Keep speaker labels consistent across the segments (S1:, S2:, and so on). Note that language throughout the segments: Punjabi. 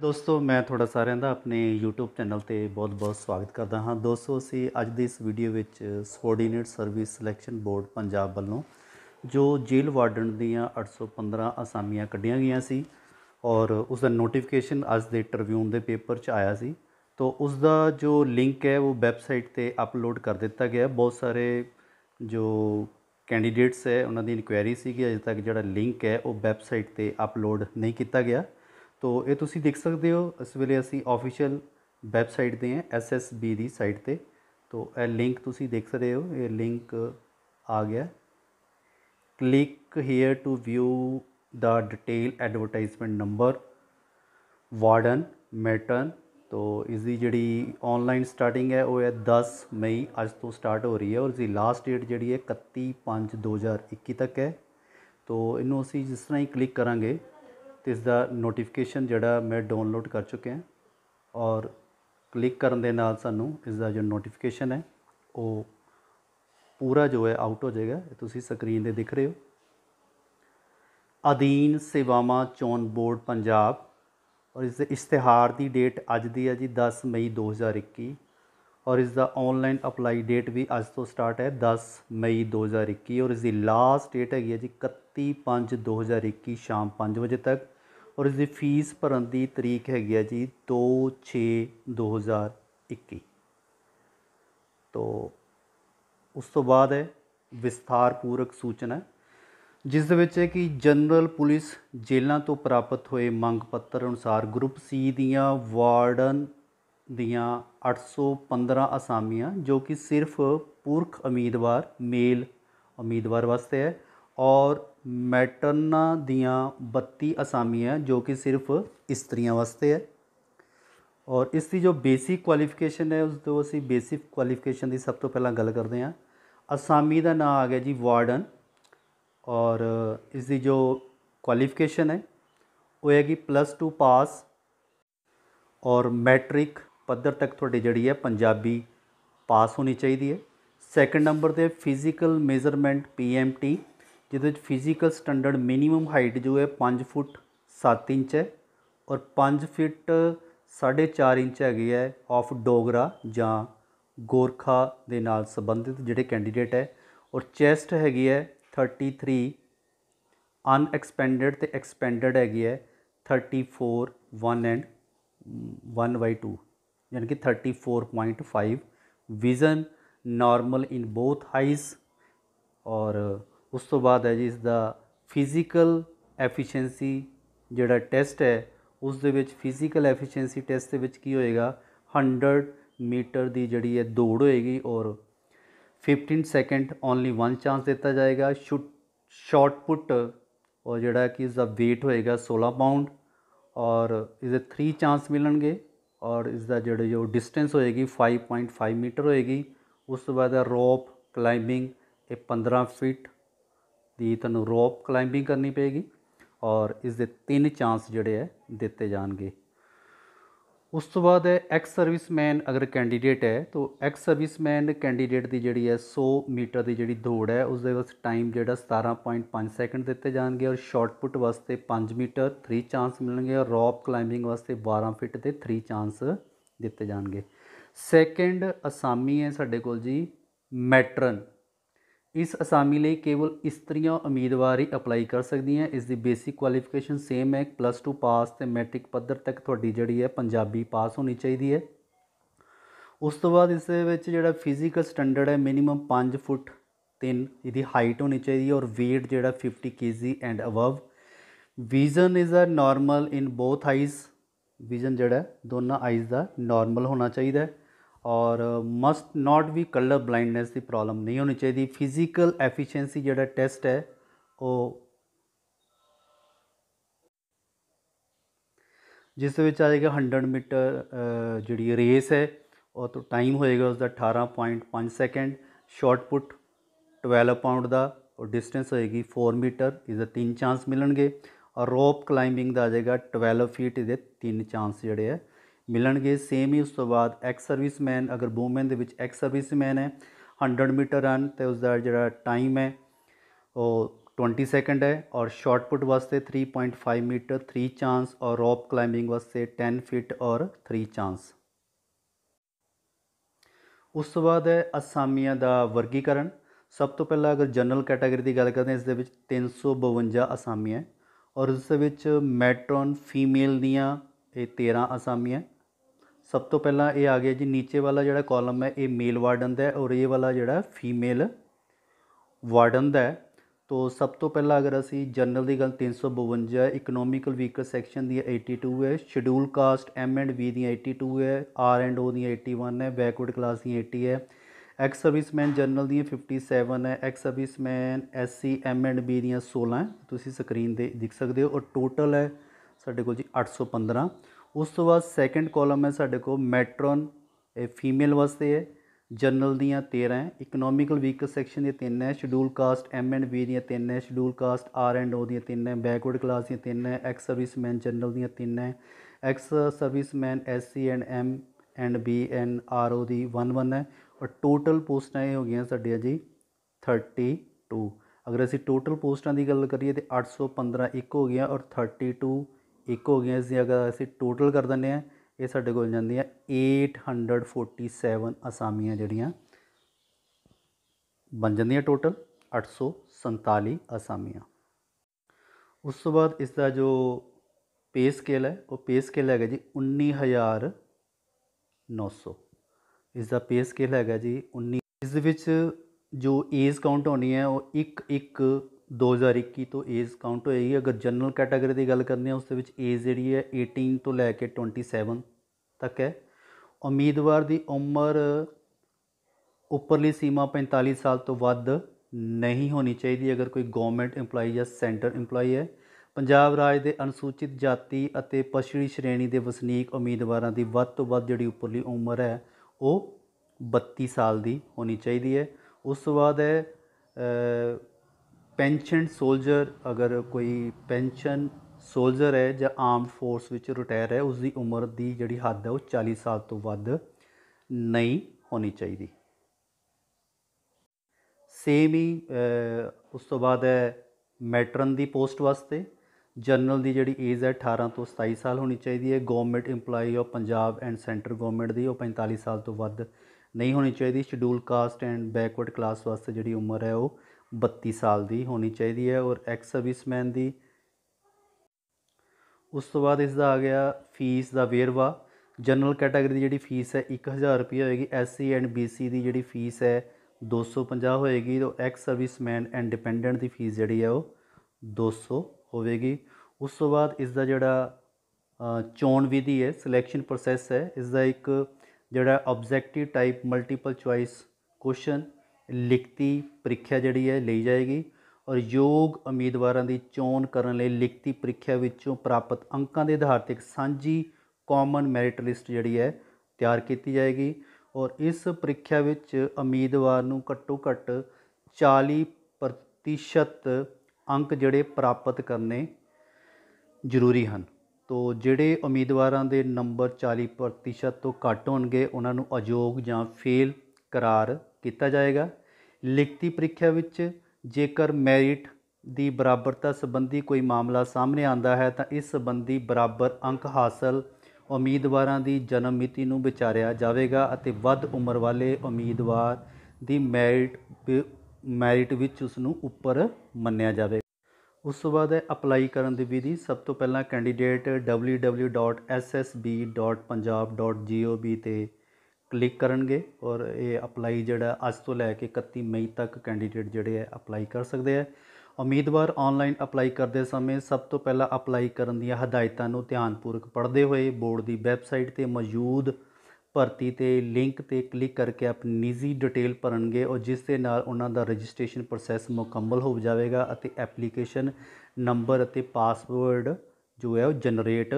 S1: ਦੋਸਤੋ ਮੈਂ ਤੁਹਾਡਾ ਸਾਰਿਆਂ ਦਾ ਆਪਣੇ YouTube ਚੈਨਲ ਤੇ ਬਹੁਤ-ਬਹੁਤ ਸਵਾਗਤ ਕਰਦਾ ਹਾਂ ਦੋਸਤੋ ਅਸੀਂ ਅੱਜ ਦੀ ਇਸ ਵੀਡੀਓ ਵਿੱਚ subordinate service selection board Punjab ਵੱਲੋਂ ਜੋ ਜੇਲ੍ਹ ਵਾਰਡਨ ਦੀਆਂ 815 ਅਸਾਮੀਆਂ ਕੱਢੀਆਂ ਗਈਆਂ ਸੀ ਔਰ ਉਸ ਦਾ ਨੋਟੀਫਿਕੇਸ਼ਨ ਅੱਜ ਦੇ ਟ੍ਰਿਬਿਊਨ ਦੇ ਪੇਪਰ 'ਚ ਆਇਆ ਸੀ ਤੋਂ ਉਸ ਦਾ ਜੋ ਲਿੰਕ ਹੈ ਉਹ ਵੈਬਸਾਈਟ ਤੇ ਅਪਲੋਡ ਕਰ ਦਿੱਤਾ ਗਿਆ ਬਹੁਤ ਸਾਰੇ ਜੋ ਕੈਂਡੀਡੇਟਸ ਹੈ ਉਹਨਾਂ ਦੀ ਇਨਕੁਆਇਰੀ ਸੀ ਕਿ ਅਜੇ ਤੱਕ ਜਿਹੜਾ ਲਿੰਕ ਹੈ ਉਹ ਵੈਬਸਾਈਟ ਤੇ ਅਪਲੋਡ ਨਹੀਂ ਕੀਤਾ ਗਿਆ ਤੋ ਇਹ ਤੁਸੀਂ ਦੇਖ ਸਕਦੇ ਹੋ ਇਸ ਵੇਲੇ ਅਸੀਂ ਆਫੀਸ਼ੀਅਲ ਵੈਬਸਾਈਟ ਤੇ ਹੈ SSB ਦੀ ਸਾਈਟ ਤੇ ਤੋ ਇਹ ਲਿੰਕ ਤੁਸੀਂ ਦੇਖ ਸਕਦੇ ਹੋ ਇਹ ਲਿੰਕ ਆ ਗਿਆ click here to view the detail advertisement number warden matron ਤੋ ਇਸ ਦੀ ਜਿਹੜੀ ਆਨਲਾਈਨ ਸਟਾਰਟਿੰਗ ਹੈ ਉਹ ਹੈ 10 ਮਈ ਅੱਜ ਤੋਂ ਸਟਾਰਟ ਹੋ ਰਹੀ ਹੈ ਔਰ ਇਸ ਦੀ ਲਾਸਟ ਡੇਟ ਜਿਹੜੀ ਹੈ 31 5 2021 ਤੱਕ ਹੈ ਤੋ ਇਹਨੂੰ ਅਸੀਂ ਜਿਸ ਤਰ੍ਹਾਂ ਹੀ ਕਲਿੱਕ ਕਰਾਂਗੇ ਤੇ ਇਸ ਦਾ ਨੋਟੀਫਿਕੇਸ਼ਨ ਜਿਹੜਾ ਮੈਂ ਡਾਊਨਲੋਡ ਕਰ ਚੁੱਕਿਆ ਔਰ ਕਲਿੱਕ ਕਰਨ ਦੇ ਨਾਲ ਸਾਨੂੰ ਇਸ ਦਾ ਜੋ ਨੋਟੀਫਿਕੇਸ਼ਨ ਹੈ ਉਹ ਪੂਰਾ ਜੋ ਹੈ ਆਊਟ ਹੋ ਜਾਏਗਾ ਤੁਸੀਂ ਸਕਰੀਨ ਤੇ ਦਿਖ ਰਹੇ ਹੋ ਅਧੀਨ ਸੇਵਾਵਾਂ ਚੋਣ ਬੋਰਡ ਪੰਜਾਬ ਔਰ ਇਸ ਦੇ ਇਸ਼ਤਿਹਾਰ ਦੀ ਡੇਟ ਅੱਜ ਦੀ ਹੈ ਜੀ 10 ਮਈ 2021 ਔਰ ਇਸ ਦਾ ਆਨਲਾਈਨ ਅਪਲਾਈ ਡੇਟ ਵੀ ਅੱਜ ਤੋਂ ਸਟਾਰਟ ਹੈ 10 ਮਈ 2021 ਔਰ ਇਸ ਦੀ ਲਾਸਟ ਡੇਟ ਹੈਗੀ ਹੈ ਜੀ 31 5 2021 ਸ਼ਾਮ 5 ਵਜੇ ਤੱਕ ਔਰ ਇਸ ਦੀ ਫੀਸ ਭਰਨ ਦੀ ਤਰੀਕ ਹੈਗੀ ਆ ਜੀ 2/6/2021 ਤੋਂ ਉਸ ਤੋਂ ਬਾਅਦ ਹੈ ਵਿਸਥਾਰਪੂਰਕ ਸੂਚਨਾ ਜਿਸ ਦੇ ਵਿੱਚ ਹੈ ਕਿ ਜਨਰਲ ਪੁਲਿਸ ਜੇਲ੍ਹਾਂ ਤੋਂ ਪ੍ਰਾਪਤ ਹੋਏ ਮੰਗ ਪੱਤਰ ਅਨੁਸਾਰ ਗਰੁੱਪ ਸੀ ਦੀਆਂ ਵਾਰਡਨ ਦੀਆਂ 815 ਅਸਾਮੀਆਂ ਜੋ ਕਿ ਸਿਰਫ ਪੁਰਖ ਉਮੀਦਵਾਰ ਮੇਲ ਉਮੀਦਵਾਰ ਵਾਸਤੇ ਹੈ और मैटरना दिया बत्ती असामी है जो कि सिर्फ इसत्रियों वास्ते है और इसकी जो बेसिक क्वालिफिकेशन है उस तो असी बेसिक क्वालिफिकेशन की सब तो पहला गल करते हैं असामी का ना आ गया जी वार्डन और इसकी जो क्वालिफिकेशन है वो है कि प्लस टू पास और मैट्रिक पद्धर तक थोड़ी जी है पंजाबी पास होनी चाहिए है सैकेंड नंबर से physical measurement P M T ਜਿਹਦੇ ਵਿੱਚ ਫਿਜ਼ੀਕਲ ਸਟੈਂਡਰਡ ਮਿਨੀਮਮ ਹਾਈਟ ਜੋ ਹੈ 5 ਫੁੱਟ 7 ਇੰਚ ਹੈ ਔਰ 5 ਫੁੱਟ 4.5 ਇੰਚ ਹੈਗੀ ਹੈ ਆਫ ਡੋਗਰਾ ਜਾਂ ਗੋਰਖਾ ਦੇ ਨਾਲ ਸੰਬੰਧਿਤ ਜਿਹੜੇ ਕੈਂਡੀਡੇਟ ਹੈ ਔਰ ਚੈਸਟ ਹੈਗੀ ਹੈ 33 ਅਨਐਕਸਪੈਂਡਡ ਤੇ ਐਕਸਪੈਂਡਡ ਹੈਗੀ ਹੈ 34 1 ਐਂਡ 1/2 ਯਾਨੀ ਕਿ 34.5 vision normal in both eyes ਔਰ उस तो बाद है जी इसका फिजिकल एफिशिएंसी जोड़ा टेस्ट है उस फिजिकल एफिशिएंसी टेस्ट की होएगा हंडर्ड मीटर की है दौड़ होएगी और fifteen second only one chance दिता जाएगा शुट शॉर्टपुट और जोड़ा कि इसका वेट होएगा सोलह पाउंड और इस थ्री चांस मिलने और इसका जोड़ी जो डिस्टेंस होएगी फाइव पॉइंट फाइव मीटर होएगी उस तो बाद रॉप कलाइंबिंग पंद्रह फिट ਦੀ ਤੁਹਾਨੂੰ ਰੋਪ ਕਲਾਈਮਬਿੰਗ ਕਰਨੀ ਪਏਗੀ ਔਰ ਇਸ ਦੇ ਤਿੰਨ ਚਾਂਸ ਜਿਹੜੇ ਹੈ ਦਿੱਤੇ ਜਾਣਗੇ ਉਸ ਤੋਂ ਬਾਅਦ ਹੈ ਐਕਸ ਸਰਵਿਸਮੈਨ ਅਗਰ ਕੈਂਡੀਡੇਟ ਹੈ ਤਾਂ ਐਕਸ ਸਰਵਿਸਮੈਨ ਕੈਂਡੀਡੇਟ ਦੀ ਜਿਹੜੀ ਹੈ 100 ਮੀਟਰ ਦੀ ਜਿਹੜੀ ਦੌੜ ਹੈ ਉਸ ਦੇ ਵਾਸਤੇ ਟਾਈਮ ਜਿਹੜਾ 17.5 ਸੈਕਿੰਡ ਦਿੱਤੇ ਜਾਣਗੇ ਔਰ ਸ਼ਾਰਟ ਪੁੱਟ ਵਾਸਤੇ 5 ਮੀਟਰ 3 ਚਾਂਸ ਮਿਲਣਗੇ ਔਰ ਰੋਪ ਕਲਾਈਂਬਿੰਗ ਵਾਸਤੇ 12 ਫਿਟ ਤੇ 3 ਚਾਂਸ ਦਿੱਤੇ ਜਾਣਗੇ ਸੈਕਿੰਡ ਅਸਾਮੀ ਹੈ ਸਾਡੇ ਕੋਲ ਜੀ ਮੈਟਰਨ ਇਸ ਅਸਾਮੀ ਲਈ ਕੇਵਲ ਇਸਤਰੀਆਂ ਉਮੀਦਵਾਰ ਹੀ ਅਪਲਾਈ ਕਰ ਸਕਦੀਆਂ ਇਸ ਦੀ ਬੇਸਿਕ ਕੁਆਲੀਫਿਕੇਸ਼ਨ ਸੇਮ ਹੈ ਪਲੱਸ 2 ਪਾਸ ਤੇ ਮੈਟ੍ਰਿਕ ਪੱਧਰ ਤੱਕ ਤੁਹਾਡੀ ਜਿਹੜੀ ਹੈ ਪੰਜਾਬੀ ਪਾਸ ਹੋਣੀ ਚਾਹੀਦੀ ਹੈ ਉਸ ਤੋਂ ਬਾਅਦ ਇਸ ਦੇ ਵਿੱਚ ਜਿਹੜਾ ਫਿਜ਼ੀਕਲ ਸਟੈਂਡਰਡ ਹੈ ਮਿਨੀਮਮ 5 ਫੁੱਟ 3 ਇਹਦੀ ਹਾਈਟ ਹੋਣੀ ਚਾਹੀਦੀ ਹੈ ਔਰ weight ਜਿਹੜਾ 50 kg and above vision is a normal in both eyes vision ਜਿਹੜਾ ਦੋਨਾਂ ਆਈਜ਼ ਦਾ ਨਾਰਮਲ ਹੋਣਾ ਚਾਹੀਦਾ ਹੈ और must not be colour blindness की प्रॉब्लम नहीं होनी चाहिए फिजिकल एफिशिएंसी जो टेस्ट है वो जिस uh, तो आ जाएगा हंड्रड मीटर जी रेस है और तो टाइम होएगा उसका अठारह पॉइंट पांच सैकेंड शॉर्टपुट ट्वेल्व पाउंड का और डिस्टेंस होएगी फोर मीटर इस तीन चांस मिलन और रोप क्लाइंबिंग का आ जाएगा ट्वेल्व फीट इस तीन चांस जोड़े है ਮਿਲਣਗੇ ਸੇਮ ਹੀ ਉਸ ਤੋਂ ਬਾਅਦ ਐਕਸ ਸਰਵਿਸਮੈਨ ਅਗਰ ਵੂਮਨ ਦੇ ਵਿੱਚ ਐਕਸ ਸਰਵਿਸਮੈਨ ਹੈ 100 ਮੀਟਰ ਰਨ ਤੇ ਉਸ ਦਾ ਜਿਹੜਾ ਟਾਈਮ ਹੈ ਉਹ 20 ਸੈਕਿੰਡ ਹੈ ਔਰ ਸ਼ਾਰਟ ਪੁੱਟ ਵਾਸਤੇ 3.5 ਮੀਟਰ 3 ਚਾਂਸ ਔਰ ਰੋਪ ਕਲਾਈਮਿੰਗ ਵਾਸਤੇ 10 ਫੀਟ ਔਰ 3 ਚਾਂਸ ਉਸ ਤੋਂ ਬਾਅਦ ਹੈ ਅਸਾਮੀਆਂ ਦਾ ਵਰਗੀਕਰਨ ਸਭ ਤੋਂ ਪਹਿਲਾਂ ਅਗਰ ਜਨਰਲ ਕੈਟਾਗਰੀ ਦੀ ਗੱਲ ਕਰਦੇ ਹਾਂ ਇਸ ਦੇ ਵਿੱਚ 352 ਅਸਾਮੀਆਂ ਔਰ ਉਸ ਦੇ ਵਿੱਚ ਮੈਟਰਨ ਫੀਮੇਲ ਦੀਆਂ ਇਹ 13 ਅਸਾਮੀਆਂ ਸਭ ਤੋਂ ਪਹਿਲਾਂ ਇਹ ਆ ਗਿਆ ਜੀ ਨੀਚੇ ਵਾਲਾ ਜਿਹੜਾ ਕਾਲਮ ਹੈ ਇਹ ਮੇਲ ਵਾਰਡਨ ਦਾ ਹੈ ਔਰ ਇਹ ਵਾਲਾ ਜਿਹੜਾ ਫੀਮੇਲ ਵਾਰਡਨ ਦਾ ਹੈ ਤੋ ਸਭ ਤੋਂ ਪਹਿਲਾਂ ਅਗਰ ਅਸੀਂ ਜਨਰਲ ਦੀ ਗੱਲ 352 ਇਕਨੋਮਿਕਲ ਵੀਕਰ ਸੈਕਸ਼ਨ ਦੀ 82 ਹੈ schedule caste M and V ਦੀ 82 ਹੈ ਆਰ ਐਂਡ ਓ ਦੀ 81 ਹੈ ਬੈਕਵਰਡ ਕਲਾਸ ਦੀ 80 ਹੈ ਐਕਸ ਸਰਵਿਸਮੈਨ ਜਨਰਲ ਦੀ 57 ਹੈ ex serviceman S C M and B ਦੀਆਂ 16 ਤੁਸੀਂ ਸਕਰੀਨ ਤੇ ਦੇਖ ਸਕਦੇ ਹੋ ਔਰ ਟੋਟਲ ਹੈ ਸਾਡੇ ਕੋਲ ਜੀ 815 ਉਸ ਤੋਂ ਬਾਅਦ ਸੈਕੰਡ ਕਾਲਮ ਹੈ ਸਾਡੇ ਕੋਲ ਮੈਟਰਨ ਇਹ ਫੀਮੇਲ ਵਾਸਤੇ ਹੈ ਜਨਰਲ ਦੀਆਂ 13 ਹੈ ਇਕਨੋਮਿਕਲ ਵੀਕ ਸੈਕਸ਼ਨ ਦੀਆਂ 3 ਹੈ schedule caste M and B ਦੀਆਂ 3 ਹੈ schedule caste R and O ਦੀਆਂ 3 ਹੈ ਬੈਕਵਰਡ ਕਲਾਸ ਦੀਆਂ 3 ਹੈ ਐਕਸ ਸਰਵਿਸਮੈਨ ਜਨਰਲ ਦੀਆਂ 3 ਹੈ ex serviceman C and M and B and R O ਦੀ 11 ਹੈ ਔਰ ਟੋਟਲ ਪੋਸਟਾਂ ਇਹ ਹੋ ਗਈਆਂ ਸਾਡੀਆਂ ਜੀ 32 ਅਗਰ ਅਸੀਂ ਟੋਟਲ ਪੋਸਟਾਂ ਦੀ ਗੱਲ ਕਰੀਏ ਤੇ 815 ਇੱਕ ਹੋ ਗਿਆ ਔਰ 32 ਇੱਕ ਹੋ ਗਈਆਂ ਇਸ ਅਗਰ ਅਸੀਂ ਟੋਟਲ ਕਰ ਦਿੰਦੇ ਆ ਇਹ ਸਾਡੇ ਕੋਲ ਜਾਂਦੀਆਂ 847 ਅਸਾਮੀਆਂ ਜਿਹੜੀਆਂ ਬਣ ਜਾਂਦੀਆਂ ਟੋਟਲ 847 ਅਸਾਮੀਆਂ ਉਸ ਤੋਂ ਬਾਅਦ ਇਸ ਦਾ ਜੋ ਪੇ ਸਕੇਲ ਹੈ ਉਹ ਪੇ ਸਕੇਲ ਹੈਗਾ ਜੀ 19900 ਇਸ ਦਾ ਪੇ ਸਕੇਲ ਹੈਗਾ ਜੀ 19 ਇਸ ਦੇ ਵਿੱਚ ਜੋ ਏਜ ਕਾਊਂਟ ਹੋਣੀ ਹੈ ਉਹ 1 1 2021 ਤੋਂ ਏਜ ਕਾਊਂਟ ਹੋਏਗੀ ਅਗਰ ਜਨਰਲ ਕੈਟਾਗਰੀ ਦੀ ਗੱਲ ਕਰਨੀ ਹੈ ਉਸ ਦੇ ਵਿੱਚ ਏਜ ਜਿਹੜੀ ਹੈ 18 ਤੋਂ ਲੈ ਕੇ 27 ਤੱਕ ਹੈ ਉਮੀਦਵਾਰ ਦੀ ਉਮਰ ਉੱਪਰਲੀ ਸੀਮਾ 45 ਸਾਲ ਤੋਂ ਵੱਧ ਨਹੀਂ ਹੋਣੀ ਚਾਹੀਦੀ ਅਗਰ ਕੋਈ ਗਵਰਨਮੈਂਟ EMPLOYEE ਜਾਂ ਸੈਂਟਰ EMPLOYEE ਹੈ ਪੰਜਾਬ ਰਾਜ ਦੇ ਅਨੁਸੂਚਿਤ ਜਾਤੀ ਅਤੇ ਪਛੜੀ ਸ਼੍ਰੇਣੀ ਦੇ ਵਸਨੀਕ ਉਮੀਦਵਾਰਾਂ ਦੀ ਵੱਧ ਤੋਂ ਵੱਧ ਜਿਹੜੀ ਉੱਪਰਲੀ ਉਮਰ ਹੈ ਉਹ 32 ਸਾਲ ਦੀ ਹੋਣੀ ਚਾਹੀਦੀ ਹੈ ਉਸ ਤੋਂ ਬਾਅਦ ਹੈ ਪੈਨਸ਼ਨਡ ਸੋਲਜਰ ਅਗਰ ਕੋਈ ਪੈਨਸ਼ਨ ਸੋਲਜਰ ਹੈ ਜਾਂ ਆਰਮਡ ਫੋਰਸ ਵਿੱਚ ਰਿਟਾਇਰ ਹੈ ਉਸ ਦੀ ਉਮਰ ਦੀ ਜਿਹੜੀ ਹੱਦ ਹੈ ਉਹ 40 ਸਾਲ ਤੋਂ ਵੱਧ ਨਹੀਂ ਹੋਣੀ ਚਾਹੀਦੀ ਸੇਮ ਹੀ ਉਸ ਤੋਂ ਬਾਅਦ ਹੈ ਮੈਟਰਨ ਦੀ ਪੋਸਟ ਵਾਸਤੇ ਜਨਰਲ ਦੀ ਜਿਹੜੀ ਏਜ ਹੈ 18 ਤੋਂ 27 ਸਾਲ ਹੋਣੀ ਚਾਹੀਦੀ ਹੈ government EMPLOYEE of Punjab and centre government ਦੀ ਉਹ 45 ਸਾਲ ਤੋਂ ਵੱਧ ਨਹੀਂ ਹੋਣੀ ਚਾਹੀਦੀ schedule caste and backward class ਵਾਸਤੇ ਜਿਹੜੀ ਉਮਰ ਹੈ ਉਹ 32 ਸਾਲ ਦੀ ਹੋਣੀ ਚਾਹੀਦੀ ਹੈ ਔਰ ਐਕਸ ਸਰਵਿਸਮੈਨ ਦੀ ਉਸ ਤੋਂ ਬਾਅਦ ਇਸ ਦਾ ਆ ਗਿਆ ਫੀਸ ਦਾ ਵੇਰਵਾ ਜਨਰਲ ਕੈਟਾਗਰੀ ਦੀ ਜਿਹੜੀ ਫੀਸ ਹੈ 1000 ਰੁਪਏ ਹੋਏਗੀ ਐਸਸੀ ਐਂਡ ਬੀਸੀ ਦੀ ਜਿਹੜੀ ਫੀਸ ਹੈ 250 ਹੋਏਗੀ ਤੇ ਐਕਸ ਸਰਵਿਸਮੈਨ ਐਂਡ ਡਿਪੈਂਡੈਂਟ ਦੀ ਫੀਸ ਜਿਹੜੀ ਹੈ ਉਹ 200 ਹੋਵੇਗੀ ਉਸ ਤੋਂ ਬਾਅਦ ਇਸ ਦਾ ਜਿਹੜਾ ਚੋਣ ਵਿਧੀ ਹੈ ਸਿਲੈਕਸ਼ਨ ਪ੍ਰੋਸੈਸ ਹੈ ਇਸ ਦਾ ਇੱਕ ਜਿਹੜਾ objective type multiple choice question ਲਿਖਤੀ ਪ੍ਰੀਖਿਆ ਜਿਹੜੀ ਹੈ ਲਈ ਜਾਏਗੀ ਔਰ ਯੋਗ ਉਮੀਦਵਾਰਾਂ ਦੀ ਚੋਣ ਕਰਨ ਲਈ ਲਿਖਤੀ ਪ੍ਰੀਖਿਆ ਵਿੱਚੋਂ ਪ੍ਰਾਪਤ ਅੰਕਾਂ ਦੇ ਆਧਾਰ ਤੇ ਇੱਕ ਸਾਂਝੀ ਕਾਮਨ ਮੈਰਿਟ ਲਿਸਟ ਜਿਹੜੀ ਹੈ ਤਿਆਰ ਕੀਤੀ ਜਾਏਗੀ ਔਰ ਇਸ ਪ੍ਰੀਖਿਆ ਵਿੱਚ ਉਮੀਦਵਾਰ ਨੂੰ ਘੱਟੋ ਘੱਟ 40% ਅੰਕ ਜਿਹੜੇ ਪ੍ਰਾਪਤ ਕਰਨੇ ਜ਼ਰੂਰੀ ਹਨ ਤੋ ਜਿਹੜੇ ਉਮੀਦਵਾਰਾਂ ਦੇ ਨੰਬਰ 40% ਤੋਂ ਘੱਟ ਹੋਣਗੇ ਉਹਨਾਂ ਨੂੰ ਅਯੋਗ ਜਾਂ ਫੇਲ ਕਰਾਰ ਕੀਤਾ ਜਾਏਗਾ ਲਿਖਤੀ ਪ੍ਰੀਖਿਆ ਵਿੱਚ ਜੇਕਰ ਮੈਰਿਟ ਦੀ ਬਰਾਬਰਤਾ ਸੰਬੰਧੀ ਕੋਈ ਮਾਮਲਾ ਸਾਹਮਣੇ ਆਂਦਾ ਹੈ ਤਾਂ ਇਸ ਸੰਬੰਧੀ ਬਰਾਬਰ ਅੰਕ ਹਾਸਲ ਉਮੀਦਵਾਰਾਂ ਦੀ ਜਨਮ ਮਿਤੀ ਨੂੰ ਵਿਚਾਰਿਆ ਜਾਵੇਗਾ ਅਤੇ ਵੱਧ ਉਮਰ ਵਾਲੇ ਉਮੀਦਵਾਰ ਦੀ ਮੈਰਿਟ ਮੈਰਿਟ ਵਿੱਚ ਉਸ ਨੂੰ ਉੱਪਰ ਮੰਨਿਆ ਜਾਵੇਗਾ ਉਸ ਤੋਂ ਬਾਅਦ ਹੈ ਅਪਲਾਈ ਕਰਨ ਦੀ ਵਿਧੀ ਸਭ ਤੋਂ ਪਹਿਲਾਂ ਕੈਂਡੀਡੇਟ www.ssb.punjab.gov ਤੇ ਕਲਿੱਕ ਕਰਨਗੇ ਔਰ ਇਹ ਅਪਲਾਈ ਜਿਹੜਾ ਅੱਜ ਤੋਂ ਲੈ ਕੇ 31 ਮਈ ਤੱਕ ਕੈਂਡੀਡੇਟ ਜਿਹੜੇ ਹੈ ਅਪਲਾਈ ਕਰ ਸਕਦੇ ਹੈ ਉਮੀਦਵਾਰ ਆਨਲਾਈਨ ਅਪਲਾਈ ਕਰਦੇ ਸਮੇਂ ਸਭ ਤੋਂ ਪਹਿਲਾਂ ਅਪਲਾਈ ਕਰਨ ਦੀਆਂ ਹਦਾਇਤਾਂ ਨੂੰ ਧਿਆਨਪੂਰਵਕ ਪੜ੍ਹਦੇ ਹੋਏ ਬੋਰਡ ਦੀ ਵੈਬਸਾਈਟ ਤੇ ਮੌਜੂਦ ਭਰਤੀ ਤੇ ਲਿੰਕ ਤੇ ਕਲਿੱਕ ਕਰਕੇ ਆਪਣੀ ਨਿੱਜੀ ਡਿਟੇਲ ਭਰਨਗੇ ਔਰ ਜਿਸ ਦੇ ਨਾਲ ਉਹਨਾਂ ਦਾ ਰਜਿਸਟ੍ਰੇਸ਼ਨ ਪ੍ਰੋਸੈਸ ਮੁਕੰਮਲ ਹੋ ਜਾਵੇਗਾ ਅਤੇ ਐਪਲੀਕੇਸ਼ਨ ਨੰਬਰ ਅਤੇ ਪਾਸਵਰਡ ਜੋ ਹੈ ਉਹ ਜਨਰੇਟ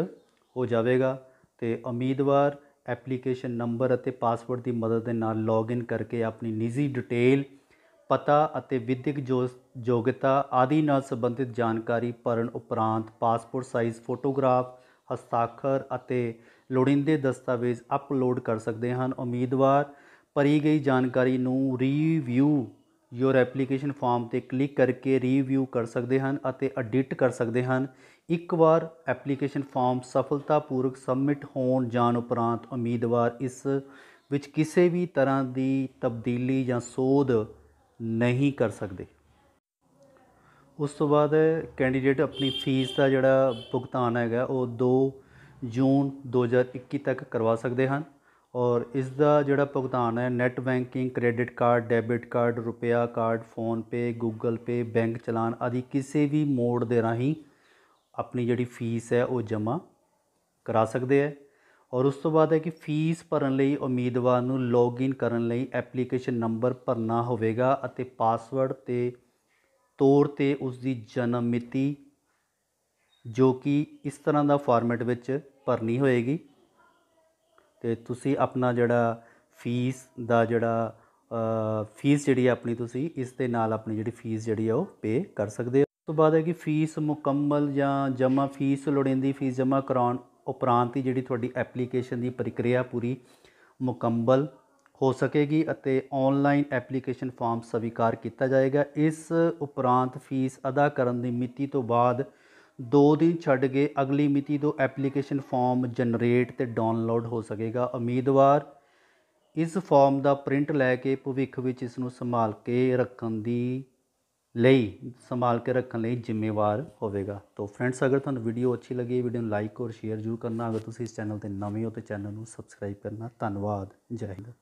S1: ਹੋ ਜਾਵੇਗਾ ਤੇ ਉਮੀਦਵਾਰ ਐਪਲੀਕੇਸ਼ਨ ਨੰਬਰ ਅਤੇ ਪਾਸਵਰਡ ਦੀ ਮਦਦ ਦੇ ਨਾਲ ਲੌਗਇਨ ਕਰਕੇ ਆਪਣੀ ਨਿੱਜੀ ਡਿਟੇਲ ਪਤਾ ਅਤੇ ਵਿਦਿਅਕ ਯੋਗਤਾ ਆਦਿ ਨਾਲ ਸੰਬੰਧਿਤ ਜਾਣਕਾਰੀ ਭਰਨ ਉਪਰੰਤ ਪਾਸਪੋਰਟ ਸਾਈਜ਼ ਫੋਟੋਗ੍ਰਾਫ ਹਸਤਾਖਰ ਅਤੇ ਲੋੜੀਂਦੇ ਦਸਤਾਵੇਜ਼ ਅਪਲੋਡ ਕਰ ਸਕਦੇ ਹਨ ਉਮੀਦਵਾਰ ਭਰੀ ਗਈ ਜਾਣਕਾਰੀ ਨੂੰ ਰੀਵਿਊ ਯੋਰ ਐਪਲੀਕੇਸ਼ਨ ਫਾਰਮ ਤੇ ਕਲਿੱਕ ਕਰਕੇ ਰੀਵਿਊ ਕਰ ਸਕਦੇ ਹਨ ਅਤੇ ਐਡਿਟ ਕਰ ਸਕਦੇ ਹਨ ਇੱਕ ਵਾਰ ਐਪਲੀਕੇਸ਼ਨ ਫਾਰਮ ਸਫਲਤਾਪੂਰਵਕ ਸਬਮਿਟ ਹੋਣ ਜਾਣ ਉਪਰੰਤ ਉਮੀਦਵਾਰ ਇਸ ਵਿੱਚ ਕਿਸੇ ਵੀ ਤਰ੍ਹਾਂ ਦੀ ਤਬਦੀਲੀ ਜਾਂ ਸੋਧ ਨਹੀਂ ਕਰ ਸਕਦੇ ਉਸ ਤੋਂ ਬਾਅਦ ਕੈਂਡੀਡੇਟ ਆਪਣੀ ਫੀਸ ਦਾ ਜਿਹੜਾ ਭੁਗਤਾਨ ਹੈਗਾ ਉਹ 2 ਜੂਨ 2021 ਤੱਕ ਕਰਵਾ ਸਕਦੇ ਹਨ ਔਰ ਇਸ ਦਾ ਜਿਹੜਾ ਭੁਗਤਾਨ ਹੈ net banking credit card debit card RuPay card PhonePe Google Pay bank challan ਆਦਿ ਕਿਸੇ ਵੀ ਮੋਡ ਦੇ ਰਾਹੀਂ ਆਪਣੀ ਜਿਹੜੀ ਫੀਸ ਹੈ ਉਹ ਜਮ੍ਹਾਂ ਕਰਾ ਸਕਦੇ ਹੈ ਔਰ ਉਸ ਤੋਂ ਬਾਅਦ ਹੈ ਕਿ ਫੀਸ ਭਰਨ ਲਈ ਉਮੀਦਵਾਰ ਨੂੰ ਲੌਗਇਨ ਕਰਨ ਲਈ ਐਪਲੀਕੇਸ਼ਨ ਨੰਬਰ ਭਰਨਾ ਹੋਵੇਗਾ ਅਤੇ ਪਾਸਵਰਡ ਤੇ ਤੌਰ ਤੇ ਉਸ ਦੀ ਜਨਮ ਮਿਤੀ ਜੋ ਕਿ ਇਸ ਤਰ੍ਹਾਂ ਦਾ ਫਾਰਮੈਟ ਵਿੱਚ ਭਰਨੀ ਹੋਏਗੀ ਤੇ ਤੁਸੀਂ ਆਪਣਾ ਜਿਹੜਾ ਫੀਸ ਦਾ ਜਿਹੜਾ ਫੀਸ ਜਿਹੜੀ ਹੈ ਆਪਣੀ ਤੁਸੀਂ ਇਸ ਦੇ ਨਾਲ ਆਪਣੀ ਜਿਹੜੀ ਫੀਸ ਜਿਹੜੀ ਹੈ ਉਹ ਪੇ ਕਰ ਸਕਦੇ ਹੋ ਉਸ ਤੋਂ ਬਾਅਦ ਹੈ ਕਿ ਫੀਸ ਮੁਕੰਮਲ ਜਾਂ ਜਮਾ ਫੀਸ ਲੋੜੀਂਦੀ ਫੀਸ ਜਮਾ ਕਰਾਉਣ ਉਪਰੰਤ ਹੀ ਜਿਹੜੀ ਤੁਹਾਡੀ ਐਪਲੀਕੇਸ਼ਨ ਦੀ ਪ੍ਰਕਿਰਿਆ ਪੂਰੀ ਮੁਕੰਮਲ ਹੋ ਸਕੇਗੀ ਅਤੇ ਆਨਲਾਈਨ ਐਪਲੀਕੇਸ਼ਨ ਫਾਰਮ ਸਵੀਕਾਰ ਕੀਤਾ ਜਾਏਗਾ ਇਸ ਉਪਰੰਤ ਫੀਸ ਅਦਾ ਕਰਨ ਦੀ ਮਿਤੀ ਤੋਂ ਬਾਅਦ ਦੋ ਦਿਨ ਛੱਡ ਕੇ ਅਗਲੀ ਮਿਤੀ ਤੋਂ ਐਪਲੀਕੇਸ਼ਨ ਫਾਰਮ ਜਨਰੇਟ ਤੇ ਡਾਊਨਲੋਡ ਹੋ ਸਕੇਗਾ ਉਮੀਦਵਾਰ ਇਸ ਫਾਰਮ ਦਾ ਪ੍ਰਿੰਟ ਲੈ ਕੇ ਭਵਿੱਖ ਵਿੱਚ ਇਸ ਨੂੰ ਸੰਭਾਲ ਕੇ ਰੱਖਣ ਦੀ ਲਈ ਸੰਭਾਲ ਕੇ ਰੱਖਣ ਲਈ ਜ਼ਿੰਮੇਵਾਰ ਹੋਵੇਗਾ ਤਾਂ ਫਰੈਂਡਸ ਅਗਰ ਤੁਹਾਨੂੰ ਵੀਡੀਓ ਅੱਛੀ ਲੱਗੀ ਵੀਡੀਓ ਨੂੰ ਲਾਈਕ ਔਰ ਸ਼ੇਅਰ ਜ਼ਰੂਰ ਕਰਨਾ ਅਗਰ ਤੁਸੀਂ ਇਸ ਚੈਨਲ ਤੇ ਨਵੇਂ ਹੋ ਤਾਂ ਚੈਨਲ ਨੂੰ ਸਬਸਕ੍ਰਾਈਬ ਕਰਨਾ ਧੰਨਵਾਦ ਜੈ ਹਿੰਦ